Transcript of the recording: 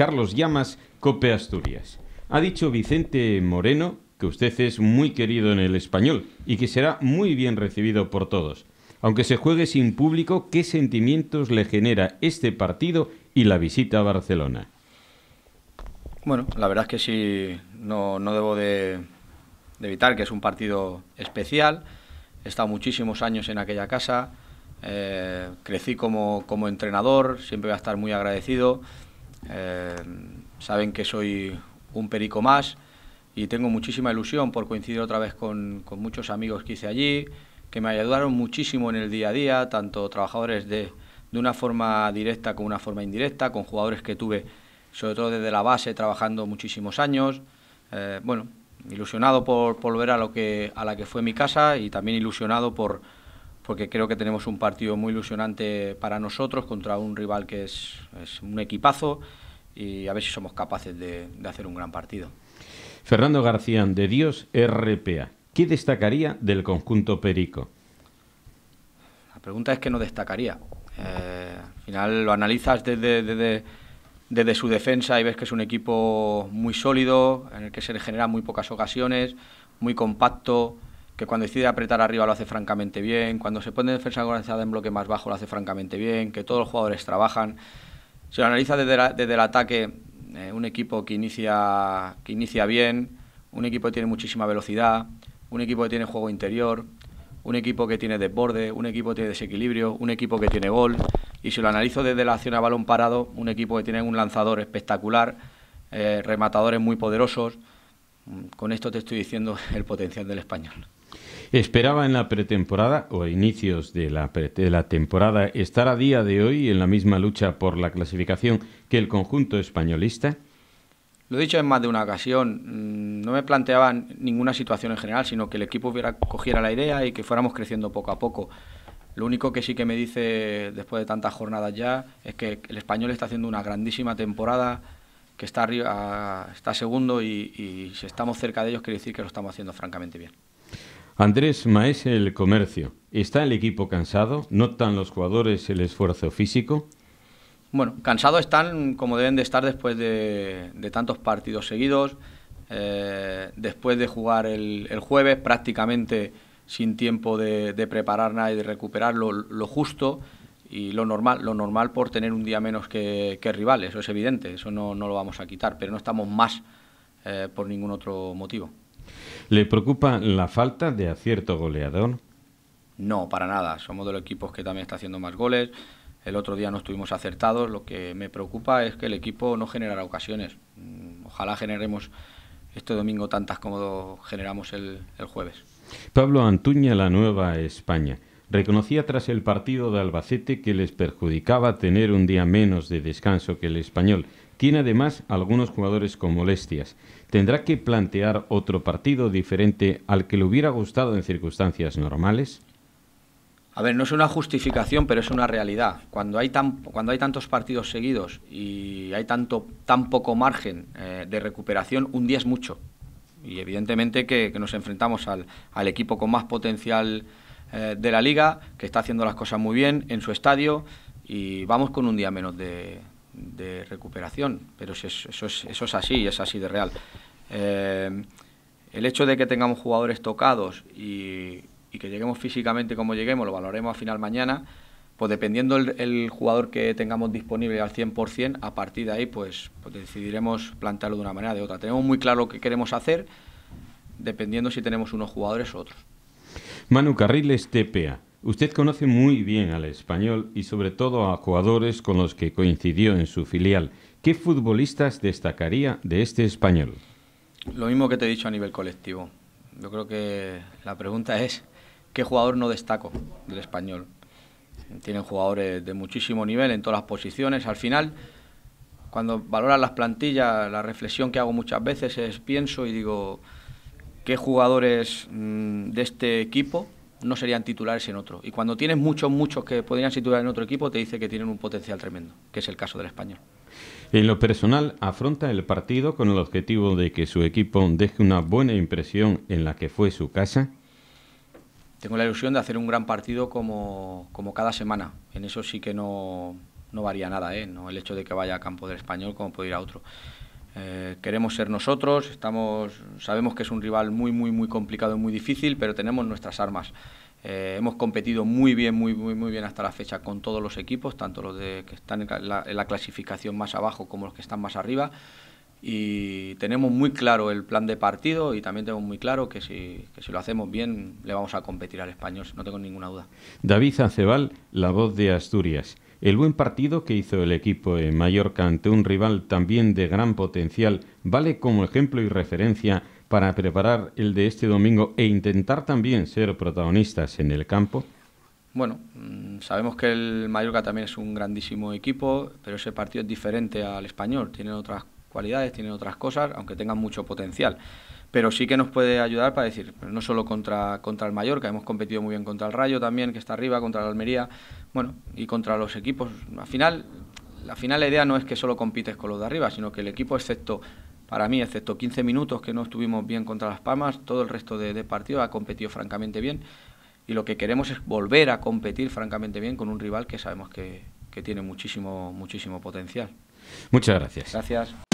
Carlos Llamas, Cope Asturias. Ha dicho Vicente Moreno que usted es muy querido en el español y que será muy bien recibido por todos. Aunque se juegue sin público, ¿qué sentimientos le genera este partido y la visita a Barcelona? Bueno, la verdad es que sí, no, no debo de, de evitar que es un partido especial. He estado muchísimos años en aquella casa, eh, crecí como, como entrenador, siempre voy a estar muy agradecido. Eh, saben que soy un perico más y tengo muchísima ilusión por coincidir otra vez con, muchos amigos que hice allí, que me ayudaron muchísimo en el día a día, tanto trabajadores de, una forma directa como una forma indirecta, con jugadores que tuve, sobre todo desde la base, trabajando muchísimos años. Eh, bueno, ilusionado por, volver a, lo que, a la que fue mi casa y también ilusionado por porque creo que tenemos un partido muy ilusionante para nosotros contra un rival que es, un equipazo y a ver si somos capaces de, hacer un gran partido. Fernando García, de Dios RPA, ¿qué destacaría del conjunto Perico? La pregunta es que no destacaría. Eh, al final lo analizas desde, su defensa y ves que es un equipo muy sólido, en el que se le generan muy pocas ocasiones, muy compacto, que cuando decide apretar arriba lo hace francamente bien, cuando se pone defensa organizada en bloque más bajo lo hace francamente bien, que todos los jugadores trabajan. Si lo analiza desde, el ataque, eh, un equipo que inicia, que inicia bien, un equipo que tiene muchísima velocidad, un equipo que tiene juego interior, un equipo que tiene desborde, un equipo que tiene desequilibrio, un equipo que tiene gol. Y si lo analizo desde la acción a balón parado, un equipo que tiene un lanzador espectacular, eh, rematadores muy poderosos. Mm, con esto te estoy diciendo el potencial del español. Esperaba en la pretemporada o a inicios de la, la temporada estar a día de hoy en la misma lucha por la clasificación que el conjunto españolista. Lo he dicho en más de una ocasión, mm, no me planteaba ninguna situación en general, sino que el equipo hubiera, cogiera la idea y que fuéramos creciendo poco a poco. Lo único que sí que me dice después de tantas jornadas ya es que el español está haciendo una grandísima temporada, que está está segundo y si estamos cerca de ellos quiere decir que lo estamos haciendo francamente bien. Andrés Maes el comercio. ¿Está el equipo cansado? ¿Notan los jugadores el esfuerzo físico? Bueno, cansado están como deben de estar después de, tantos partidos seguidos, eh, después de jugar el, jueves prácticamente sin tiempo de, preparar nada y de recuperar lo, justo y lo normal, lo normal por tener un día menos que, rivales, eso es evidente, eso no, lo vamos a quitar, pero no estamos más eh, por ningún otro motivo. ¿Le preocupa la falta de acierto goleador? No, para nada. Somos de los equipos que también está haciendo más goles. El otro día no estuvimos acertados. Lo que me preocupa es que el equipo no generará ocasiones. Mm, ojalá generemos este domingo tantas como generamos el, el jueves. Pablo Antuña, la Nueva España reconocía tras el partido de Albacete que les perjudicaba tener un día menos de descanso que el español, tiene además algunos jugadores con molestias. ¿Tendrá que plantear otro partido diferente al que le hubiera gustado en circunstancias normales? A ver, no es una justificación, pero es una realidad. Cuando hay, tan, cuando hay tantos partidos seguidos y hay tanto, tan poco margen eh, de recuperación, un día es mucho. Y evidentemente que, nos enfrentamos al, equipo con más potencial eh, de la liga, que está haciendo las cosas muy bien en su estadio, y vamos con un día menos de, de recuperación, pero eso, es, eso es así, es así de real. Eh, el hecho de que tengamos jugadores tocados y, que lleguemos físicamente como lleguemos, lo valoremos a final mañana, pues dependiendo el, jugador que tengamos disponible al 100%, a partir de ahí pues, pues, decidiremos plantearlo de una manera o de otra. Tenemos muy claro lo que queremos hacer, dependiendo si tenemos unos jugadores u otros. Manu Carriles, TPA. Usted conoce muy bien al español y sobre todo a jugadores con los que coincidió en su filial. ¿Qué futbolistas destacaría de este español? Lo mismo que te he dicho a nivel colectivo. Yo creo que la pregunta es, ¿qué jugador no destaco del español? Tienen jugadores de muchísimo nivel en todas las posiciones. Al final, cuando valoran las plantillas, la reflexión que hago muchas veces es pienso y digo, ¿qué jugadores mm, de este equipo no serían titulares en otro. Y cuando tienes muchos, muchos que podrían titular en otro equipo, te dice que tienen un potencial tremendo, que es el caso del español. En lo personal, afronta el partido con el objetivo de que su equipo deje una buena impresión en la que fue su casa. Tengo la ilusión de hacer un gran partido como, como cada semana. En eso sí que no, no varía nada, ¿eh? no el hecho de que vaya a campo del español como puede ir a otro. Eh, queremos ser nosotros, estamos, sabemos que es un rival muy, muy, muy complicado y muy difícil, pero tenemos nuestras armas. Eh, hemos competido muy bien, muy, muy, muy bien hasta la fecha con todos los equipos, tanto los de, que están en la, clasificación más abajo como los que están más arriba y tenemos muy claro el plan de partido y también tenemos muy claro que si, lo hacemos bien le vamos a competir al español, no tengo ninguna duda. David Aceval, La Voz de Asturias. El buen partido que hizo el equipo en Mallorca ante un rival también de gran potencial vale como ejemplo y referencia para preparar el de este domingo e intentar también ser protagonistas en el campo. Bueno, mm, sabemos que el Mallorca también es un grandísimo equipo, pero ese partido es diferente al español. tiene otras cualidades, tienen otras cosas, aunque tengan mucho potencial. Pero sí que nos puede ayudar para decir, no solo contra, contra el Mallorca, hemos competido muy bien contra el Rayo también, que está arriba, contra el Almería, bueno, y contra los equipos. Al final, la final idea no es que solo compites con los de arriba, sino que el equipo, excepto para mí, excepto 15 minutos que no estuvimos bien contra las Palmas, todo el resto de, partido ha competido francamente bien. Y lo que queremos es volver a competir francamente bien con un rival que sabemos que, que tiene muchísimo, muchísimo potencial. Muchas gracias. Gracias.